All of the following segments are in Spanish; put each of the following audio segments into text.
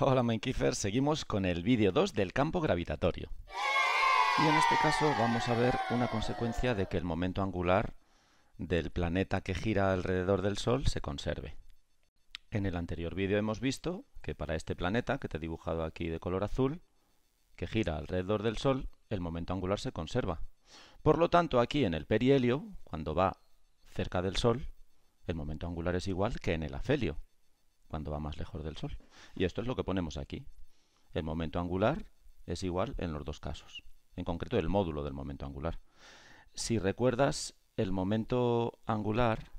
Hola Minekiefer, seguimos con el vídeo 2 del campo gravitatorio. Y en este caso vamos a ver una consecuencia de que el momento angular del planeta que gira alrededor del Sol se conserve. En el anterior vídeo hemos visto que para este planeta, que te he dibujado aquí de color azul, que gira alrededor del Sol, el momento angular se conserva. Por lo tanto, aquí en el perihelio, cuando va cerca del Sol, el momento angular es igual que en el afelio, cuando va más lejos del Sol. Y esto es lo que ponemos aquí. El momento angular es igual en los dos casos. En concreto, el módulo del momento angular. Si recuerdas, el momento angular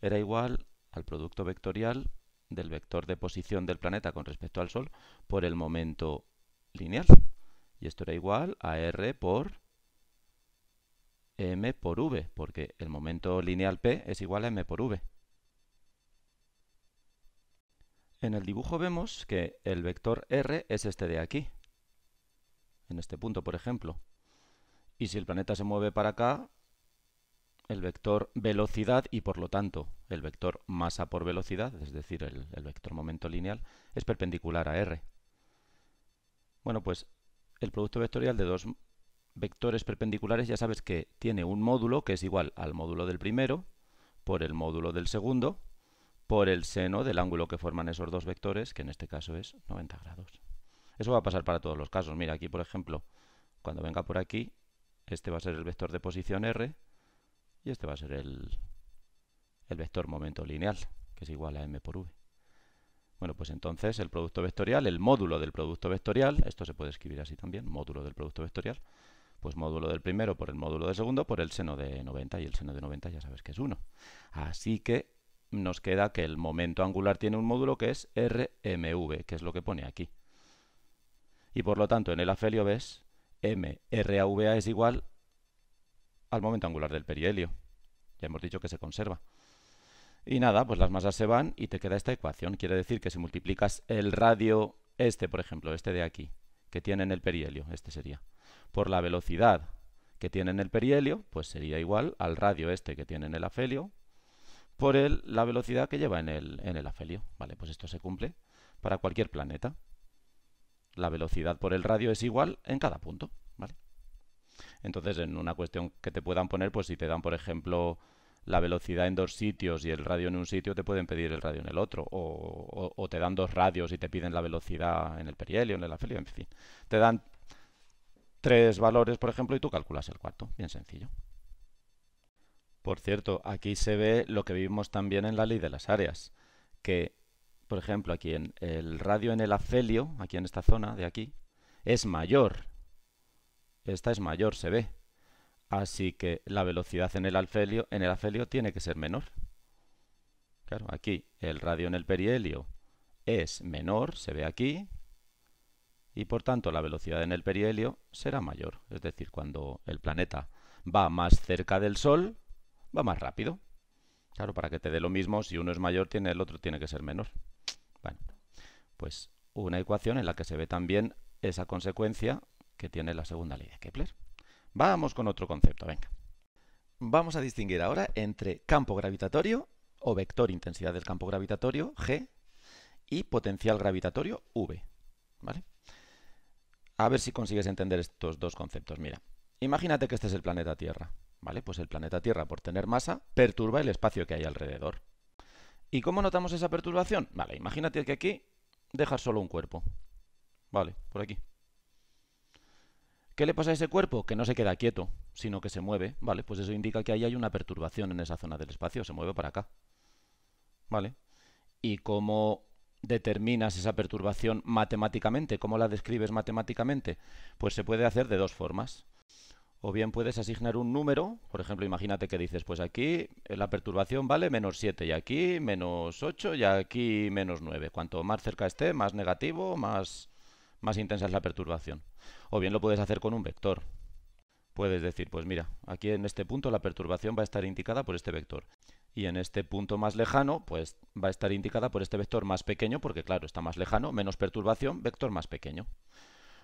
era igual al producto vectorial del vector de posición del planeta con respecto al Sol por el momento lineal. Y esto era igual a R por M por V, porque el momento lineal P es igual a M por V. En el dibujo vemos que el vector R es este de aquí, en este punto, por ejemplo. Y si el planeta se mueve para acá, el vector velocidad y por lo tanto el vector masa por velocidad, es decir, el, vector momento lineal, es perpendicular a r. Bueno, pues el producto vectorial de dos vectores perpendiculares ya sabes que tiene un módulo que es igual al módulo del primero por el módulo del segundo por el seno del ángulo que forman esos dos vectores, que en este caso es 90 grados. Eso va a pasar para todos los casos. Mira, aquí por ejemplo, cuando venga por aquí, este va a ser el vector de posición R y este va a ser el, vector momento lineal, que es igual a m por v. Bueno, pues entonces el producto vectorial, el módulo del producto vectorial, esto se puede escribir así también, módulo del producto vectorial, pues módulo del primero por el módulo del segundo por el seno de 90, y el seno de 90 ya sabes que es 1. Así que nos queda que el momento angular tiene un módulo que es RMV, que es lo que pone aquí. Y por lo tanto, en el afelio ves MRAVA es igual al momento angular del perihelio. Ya hemos dicho que se conserva. Y nada, pues las masas se van y te queda esta ecuación. Quiere decir que si multiplicas el radio este, por ejemplo, este de aquí, que tiene en el perihelio, este sería, por la velocidad que tiene en el perihelio, pues sería igual al radio este que tiene en el afelio, por el, la velocidad que lleva en el, en el afelio. Vale, pues esto se cumple para cualquier planeta. La velocidad por el radio es igual en cada punto. ¿vale? Entonces, en una cuestión que te puedan poner, pues si te dan, por ejemplo, la velocidad en dos sitios y el radio en un sitio, te pueden pedir el radio en el otro. O, te dan dos radios y te piden la velocidad en el perihelio, en el afelio, en fin. Te dan tres valores, por ejemplo, y tú calculas el cuarto. Bien sencillo. Por cierto, aquí se ve lo que vimos también en la ley de las áreas, que, por ejemplo, aquí en el radio en el afelio, aquí en esta zona de aquí, es mayor. Esta es mayor, se ve. Así que la velocidad en el afelio en el tiene que ser menor. Claro, aquí el radio en el perihelio es menor, se ve aquí, y por tanto la velocidad en el perihelio será mayor. Es decir, cuando el planeta va más cerca del Sol, va más rápido. Claro, para que te dé lo mismo, si uno es mayor, tiene, el otro tiene que ser menor. Bueno, pues una ecuación en la que se ve también esa consecuencia que tiene la segunda ley de Kepler. Vamos con otro concepto, venga. Vamos a distinguir ahora entre campo gravitatorio o vector intensidad del campo gravitatorio, G, y potencial gravitatorio, V. ¿Vale? A ver si consigues entender estos dos conceptos. Mira, imagínate que este es el planeta Tierra. ¿Vale? Pues el planeta Tierra, por tener masa, perturba el espacio que hay alrededor. ¿Y cómo notamos esa perturbación? Vale, imagínate que aquí dejas solo un cuerpo. Vale, por aquí. ¿Qué le pasa a ese cuerpo? Que no se queda quieto, sino que se mueve. Vale, pues eso indica que ahí hay una perturbación en esa zona del espacio, se mueve para acá. Vale. ¿Y cómo determinas esa perturbación matemáticamente? ¿Cómo la describes matemáticamente? Pues se puede hacer de dos formas. O bien puedes asignar un número, por ejemplo, imagínate que dices, pues aquí eh, la perturbación vale menos 7 y aquí menos 8 y aquí menos 9. Cuanto más cerca esté, más negativo, más, más intensa es la perturbación. O bien lo puedes hacer con un vector. Puedes decir, pues mira, aquí en este punto la perturbación va a estar indicada por este vector. Y en este punto más lejano, pues va a estar indicada por este vector más pequeño, porque claro, está más lejano, menos perturbación, vector más pequeño.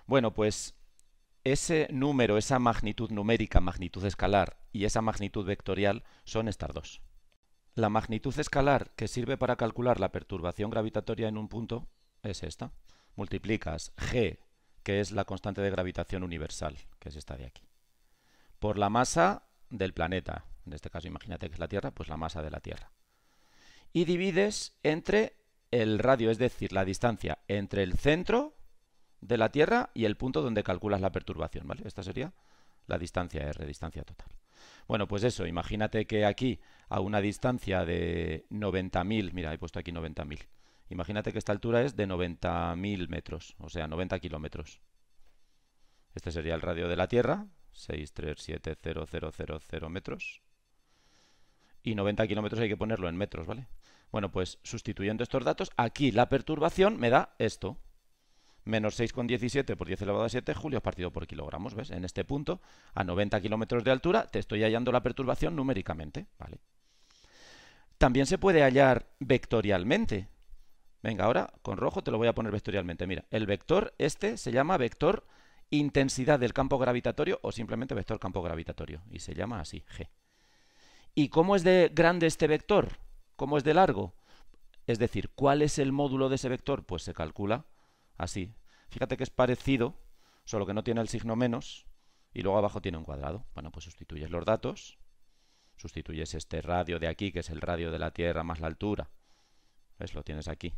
Bueno, pues ese número, esa magnitud numérica, magnitud escalar y esa magnitud vectorial son estas dos. La magnitud escalar que sirve para calcular la perturbación gravitatoria en un punto es esta. Multiplicas g, que es la constante de gravitación universal, que es esta de aquí, por la masa del planeta. En este caso, imagínate que es la Tierra, pues la masa de la Tierra. Y divides entre el radio, es decir, la distancia entre el centro de la Tierra y el punto donde calculas la perturbación, ¿vale? Esta sería la distancia R, distancia total. Bueno, pues eso, imagínate que aquí a una distancia de 90.000, mira, he puesto aquí 90.000, imagínate que esta altura es de 90.000 metros, o sea, 90 kilómetros. Este sería el radio de la Tierra, 0 metros. Y 90 kilómetros hay que ponerlo en metros, ¿vale? Bueno, pues sustituyendo estos datos, aquí la perturbación me da esto, menos 6,17 por 10 elevado a 7 julio partido por kilogramos, ¿ves? En este punto, a 90 kilómetros de altura, te estoy hallando la perturbación numéricamente, ¿vale? También se puede hallar vectorialmente. Venga, ahora con rojo te lo voy a poner vectorialmente. Mira, el vector este se llama vector intensidad del campo gravitatorio o simplemente vector campo gravitatorio y se llama así, G. ¿Y cómo es de grande este vector? ¿Cómo es de largo? Es decir, ¿cuál es el módulo de ese vector? Pues se calcula así. Fíjate que es parecido, solo que no tiene el signo menos y luego abajo tiene un cuadrado. Bueno, pues sustituyes los datos, sustituyes este radio de aquí, que es el radio de la Tierra más la altura. ¿Ves? Lo tienes aquí.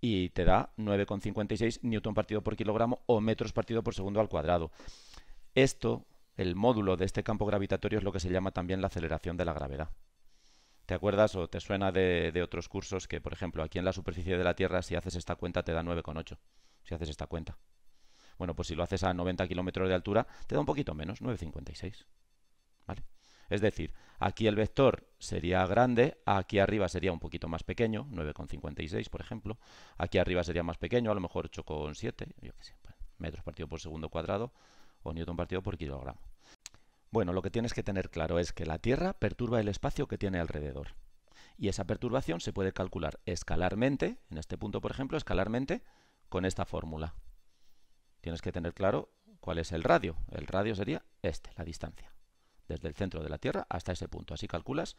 Y te da 9,56 newton partido por kilogramo o metros partido por segundo al cuadrado. Esto, el módulo de este campo gravitatorio, es lo que se llama también la aceleración de la gravedad te acuerdas o te suena de, otros cursos que, por ejemplo, aquí en la superficie de la Tierra, si haces esta cuenta, te da 9,8. Si haces esta cuenta. Bueno, pues si lo haces a 90 kilómetros de altura, te da un poquito menos, 9,56. ¿Vale? Es decir, aquí el vector sería grande, aquí arriba sería un poquito más pequeño, 9,56 por ejemplo, aquí arriba sería más pequeño, a lo mejor 8,7, yo qué sé, pues, metros partido por segundo cuadrado o newton partido por kilogramo. Bueno, lo que tienes que tener claro es que la Tierra perturba el espacio que tiene alrededor. Y esa perturbación se puede calcular escalarmente, en este punto por ejemplo, escalarmente, con esta fórmula. Tienes que tener claro cuál es el radio. El radio sería este, la distancia, desde el centro de la Tierra hasta ese punto. Así calculas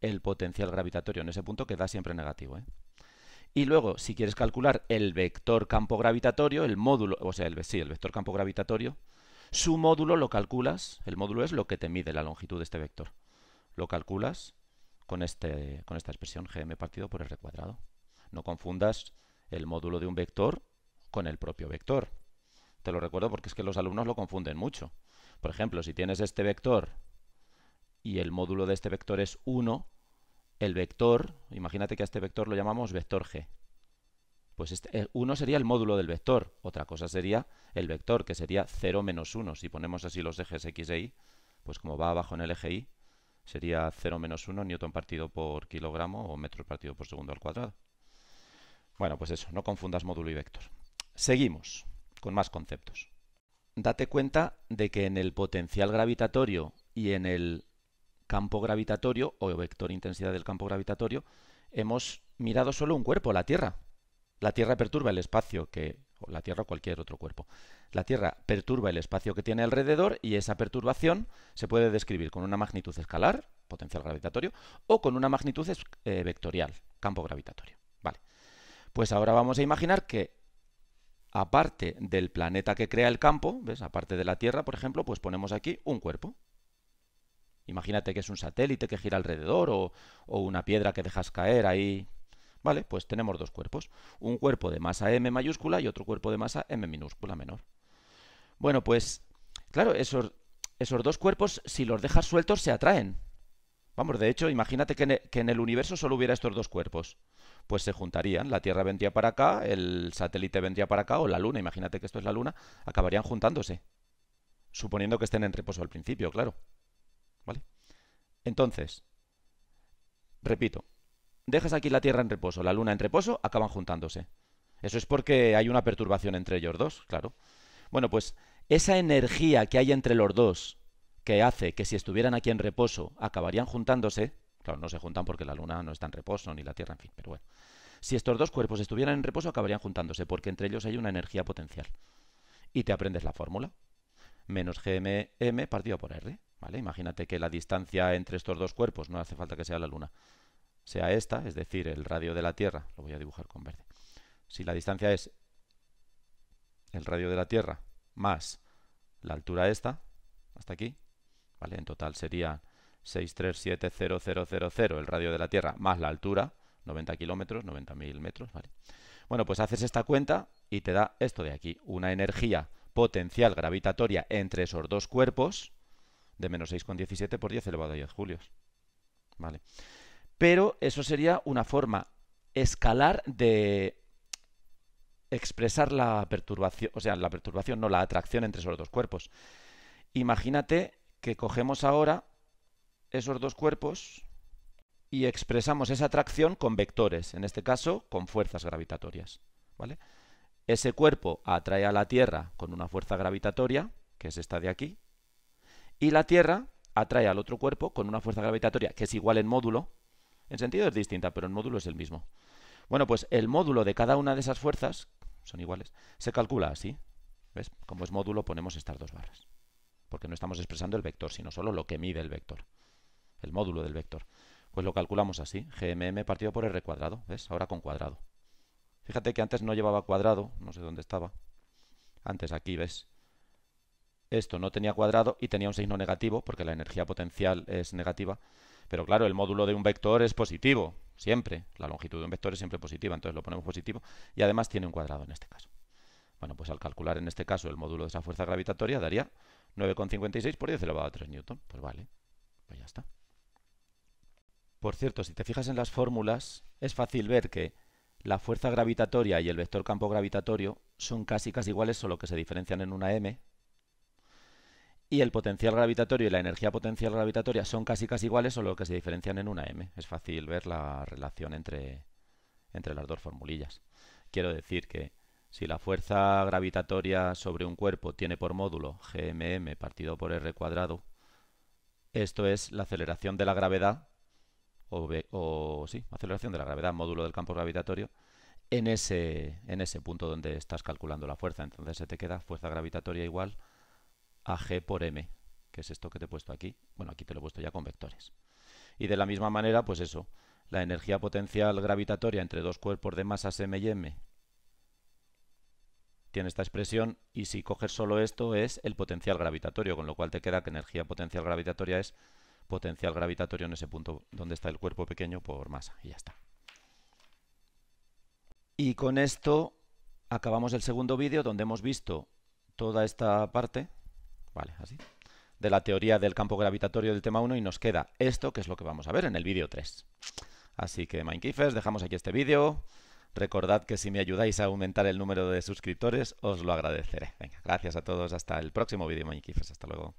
el potencial gravitatorio en ese punto que da siempre negativo. ¿eh? Y luego, si quieres calcular el vector campo gravitatorio, el módulo, o sea, sí, el vector campo gravitatorio, su módulo lo calculas, el módulo es lo que te mide la longitud de este vector. Lo calculas con, este, con esta expresión gm partido por r cuadrado. No confundas el módulo de un vector con el propio vector. Te lo recuerdo porque es que los alumnos lo confunden mucho. Por ejemplo, si tienes este vector y el módulo de este vector es 1, el vector, imagínate que a este vector lo llamamos vector g. Pues este, eh, uno sería el módulo del vector, otra cosa sería el vector, que sería 0 menos 1. Si ponemos así los ejes X e Y, pues como va abajo en el eje Y, sería 0 menos 1 newton partido por kilogramo o metros partido por segundo al cuadrado. Bueno, pues eso, no confundas módulo y vector. Seguimos con más conceptos. Date cuenta de que en el potencial gravitatorio y en el campo gravitatorio o vector intensidad del campo gravitatorio hemos mirado solo un cuerpo, la Tierra. La Tierra perturba el espacio que la Tierra o cualquier otro cuerpo. La Tierra perturba el espacio que tiene alrededor y esa perturbación se puede describir con una magnitud escalar, potencial gravitatorio, o con una magnitud eh, vectorial, campo gravitatorio. Vale. Pues ahora vamos a imaginar que aparte del planeta que crea el campo, ¿ves? Aparte de la Tierra, por ejemplo, pues ponemos aquí un cuerpo. Imagínate que es un satélite que gira alrededor o una piedra que dejas caer ahí ¿Vale? Pues tenemos dos cuerpos, un cuerpo de masa m mayúscula y otro cuerpo de masa m minúscula menor. Bueno, pues claro, esos, esos dos cuerpos, si los dejas sueltos, se atraen. Vamos, de hecho, imagínate que, e, que en el universo solo hubiera estos dos cuerpos. Pues se juntarían, la Tierra vendría para acá, el satélite vendría para acá, o la Luna, imagínate que esto es la Luna, acabarían juntándose. Suponiendo que estén en reposo al principio, claro. ¿Vale? Entonces, repito, dejas aquí la Tierra en reposo, la Luna en reposo, acaban juntándose. Eso es porque hay una perturbación entre ellos dos, claro. Bueno, pues esa energía que hay entre los dos, que hace que si estuvieran aquí en reposo, acabarían juntándose, claro, no se juntan porque la Luna no está en reposo, ni la Tierra, en fin, pero bueno. Si estos dos cuerpos estuvieran en reposo, acabarían juntándose, porque entre ellos hay una energía potencial. Y te aprendes la fórmula. Menos GMM partido por R. ¿Vale? Imagínate que la distancia entre estos dos cuerpos no hace falta que sea la Luna sea esta, es decir, el radio de la Tierra, lo voy a dibujar con verde. Si la distancia es el radio de la Tierra más la altura esta, hasta aquí, ¿vale? En total sería 6370000 el radio de la Tierra más la altura, 90 kilómetros, 90.000 metros, ¿vale? Bueno, pues haces esta cuenta y te da esto de aquí, una energía potencial gravitatoria entre esos dos cuerpos de menos 6,17 por 10 elevado a 10 julios. ¿Vale? Pero eso sería una forma escalar de expresar la perturbación, o sea, la perturbación, no la atracción entre esos dos cuerpos. Imagínate que cogemos ahora esos dos cuerpos y expresamos esa atracción con vectores, en este caso con fuerzas gravitatorias. ¿vale? Ese cuerpo atrae a la Tierra con una fuerza gravitatoria, que es esta de aquí, y la Tierra atrae al otro cuerpo con una fuerza gravitatoria que es igual en módulo, en sentido es distinta, pero el módulo es el mismo. Bueno, pues el módulo de cada una de esas fuerzas, son iguales, se calcula así. ¿Ves? Como es módulo ponemos estas dos barras. Porque no estamos expresando el vector, sino solo lo que mide el vector. El módulo del vector. Pues lo calculamos así, gmm partido por r cuadrado, ¿ves? Ahora con cuadrado. Fíjate que antes no llevaba cuadrado, no sé dónde estaba. Antes aquí, ¿ves? Esto no tenía cuadrado y tenía un signo negativo, porque la energía potencial es negativa. Pero claro, el módulo de un vector es positivo, siempre. La longitud de un vector es siempre positiva, entonces lo ponemos positivo y además tiene un cuadrado en este caso. Bueno, pues al calcular en este caso el módulo de esa fuerza gravitatoria daría 9,56 por 10 elevado a 3 newton. Pues vale, pues ya está. Por cierto, si te fijas en las fórmulas, es fácil ver que la fuerza gravitatoria y el vector campo gravitatorio son casi casi iguales, solo que se diferencian en una m, y el potencial gravitatorio y la energía potencial gravitatoria son casi casi iguales, solo que se diferencian en una m. Es fácil ver la relación entre, entre las dos formulillas. Quiero decir que si la fuerza gravitatoria sobre un cuerpo tiene por módulo gmm partido por r cuadrado, esto es la aceleración de la gravedad, o, o sí, aceleración de la gravedad, módulo del campo gravitatorio, en ese, en ese punto donde estás calculando la fuerza. Entonces se te queda fuerza gravitatoria igual a g por m, que es esto que te he puesto aquí. Bueno, aquí te lo he puesto ya con vectores. Y de la misma manera, pues eso, la energía potencial gravitatoria entre dos cuerpos de masas m y m tiene esta expresión y si coges solo esto es el potencial gravitatorio, con lo cual te queda que energía potencial gravitatoria es potencial gravitatorio en ese punto donde está el cuerpo pequeño por masa y ya está. Y con esto acabamos el segundo vídeo donde hemos visto toda esta parte Vale, así. De la teoría del campo gravitatorio del tema 1 y nos queda esto, que es lo que vamos a ver en el vídeo 3. Así que, Minecrafters, dejamos aquí este vídeo. Recordad que si me ayudáis a aumentar el número de suscriptores, os lo agradeceré. Venga, gracias a todos. Hasta el próximo vídeo, Minecrafters. Hasta luego.